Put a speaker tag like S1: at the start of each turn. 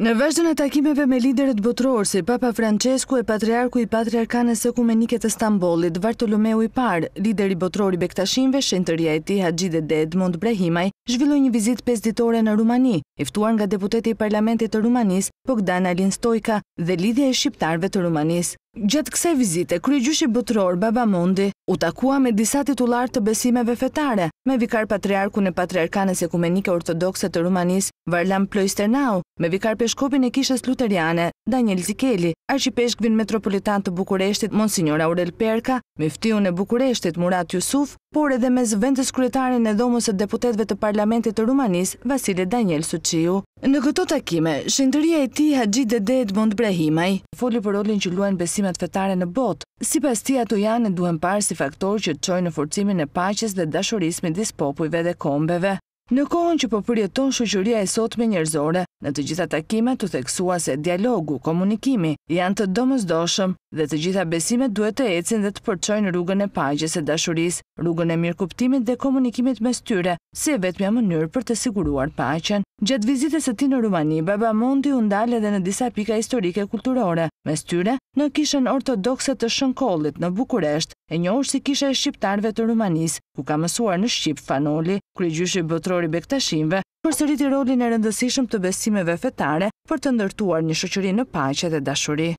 S1: Në vazhdim të takimeve me liderët botërorë si Papa Francesku e Patriarku i Patriarkanes Ekumenike të Stambollit, Bartolomeu i parë, lideri botëror i Bektashinve, shenjtëria e tij Haxhi Dede Edmund Brahimaj, zhvilloi një vizitë pesëditore në Rumani, i ftuar nga deputeti i Parlamentit të Rumanisë, Bogdan Alin Stojka dhe lidhja e shqiptarëve të Rumanisë. Gjatë kësaj vizite, kryegjyshi Butror, Baba Mondi u takua me disa titullar të besimeve fetare, me vikar patriarkun e patriarkanes ekumenike ortodokse të Rumanis, Varlam Ploisternau, me vikar peshkopin e kishës luteriane, Daniel Zikeli, arqipeshkvin metropolitan të Bukureshtit, Monsignor Aurel Perka, me ftiun e Bukureshtit, Murat Jusuf, por edhe mes vendës kryetarin e dhomës e deputetve të parlamentit të Rumanis, Vasile Daniel Suqiu. Në këto takime, shëndëria e ti dhe Dede Edmund Brehimaj, foli për rolin që luajnë besimet fetare në botë, si pas ti ato janë e duhen parë si faktor që të qojnë në forcimin e paches dhe dashurismi dis popujve dhe kombeve. Në kohën që përpërjeton po shëqëria e sot me njerëzore, Në të gjitha takimet të theksua se dialogu, komunikimi janë të domësdoshëm dhe të gjitha besimet duhet të ecin dhe të përqojnë rrugën e pajgjës e dashuris, rrugën e mirëkuptimit dhe komunikimit me styre, se vetëmja mënyrë për të siguruar pajqen. Gjatë vizitës e ti në Rumani, Baba Mondi undale dhe në disa pika historike kulturore, me styre në kishën ortodokse të shënkollit në Bukuresht, e një është si kisha e shqiptarve të Rumanis, ku ka mësuar në Shqip Fanoli, kërë i bëtrori bektashimve për sëriti rolin e rëndësishëm të besimeve fetare për të ndërtuar një shëqëri në pajqe dhe dashuri.